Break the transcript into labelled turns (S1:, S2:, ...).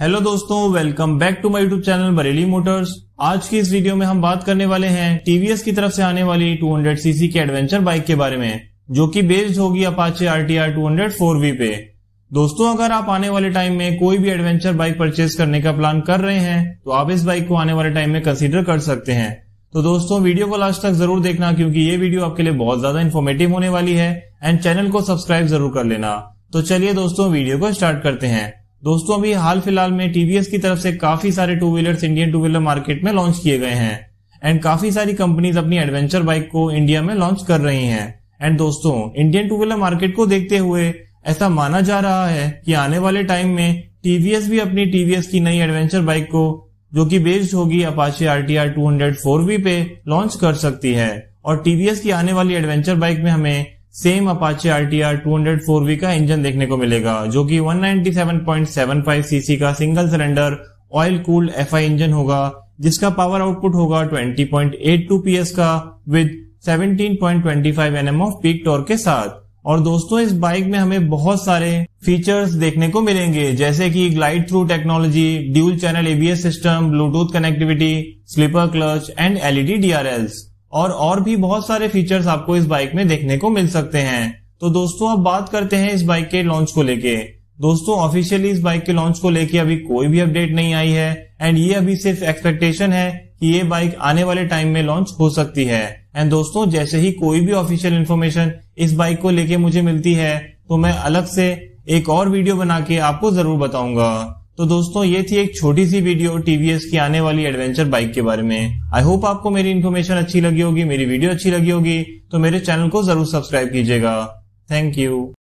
S1: hello दोस्तों welcome back to my YouTube channel Bareilly Motors आज की इस वीडियो में हम बात करने वाले हैं टीवीएस की तरफ से आने वाली 200 सीसी की एडवेंचर बाइक के बारे में जो कि बेस्ड होगी अपाचे आरटीआर 200 वी पे दोस्तों अगर आप आने वाले टाइम में कोई भी एडवेंचर बाइक परचेज करने का प्लान कर रहे हैं तो आप इस बाइक को आने वाले टाइम में कंसिडर कर सकते हैं तो दोस्तों वीडियो को लास्ट तक जरूर देखना क्योंकि ये वीडियो आपके लिए बहुत ज्यादा इन्फॉर्मेटिव होने वाली है एंड चैनल को सब्सक्राइब जरूर कर लेना तो चलिए दोस्तों वीडियो को स्टार्ट करते हैं दोस्तों अभी हाल फिलहाल में टीवीएस की तरफ से काफी सारे two wheelers Indian two wheeler market में लॉन्च किए गए हैं एंड काफी सारी कंपनीज अपनी एडवेंचर बाइक को इंडिया में लॉन्च कर रही हैं एंड दोस्तों इंडियन टू व्हीलर मार्केट को देखते हुए ऐसा माना जा रहा है कि आने वाले टाइम में टीवीएस भी अपनी टीवीएस की नई एडवेंचर बाइक को जो की बेस्ड होगी Apache R T R two hundred four पे लॉन्च कर सकती है और टीवीएस की आने वाली एडवेंचर बाइक में हमें same Apache R T R two hundred four we का इंजन देखने को मिलेगा जो कि 197.75 सीसी का single cylinder oil cooled F I engine होगा जिसका पावर आउटपुट होगा 20.82 पीएस का with 17.25 NM off peak torque के साथ और दोस्तों इस बाइक में हमें बहुत सारे फीचर्स देखने को मिलेंगे जैसे कि glide through technology dual channel ABS system Bluetooth connectivity slipper clutch and LED DRLs और और भी बहुत सारे फीचर्स आपको इस बाइक में देखने को मिल सकते हैं तो दोस्तों अब बात करते हैं इस बाइक के लॉन्च को लेके दोस्तों ऑफिशियली इस बाइक के लॉन्च को लेके अभी कोई भी अपडेट नहीं आई है एंड ये अभी सिर्फ एक्सपेक्टेशन है कि ये बाइक आने वाले टाइम में लॉन्च हो सकती है एंड दोस्तों जैसे ही कोई भी ऑफिशियल इन्फॉर्मेशन इस बाइक को लेके मुझे मिलती है तो मैं अलग से एक और वीडियो बना के आपको जरूर बताऊंगा तो दोस्तों ये थी एक छोटी सी वीडियो टीवीएस की आने वाली एडवेंचर बाइक के बारे में आई होप आपको मेरी इन्फॉर्मेशन अच्छी लगी होगी मेरी वीडियो अच्छी लगी होगी तो मेरे चैनल को जरूर सब्सक्राइब कीजिएगा थैंक यू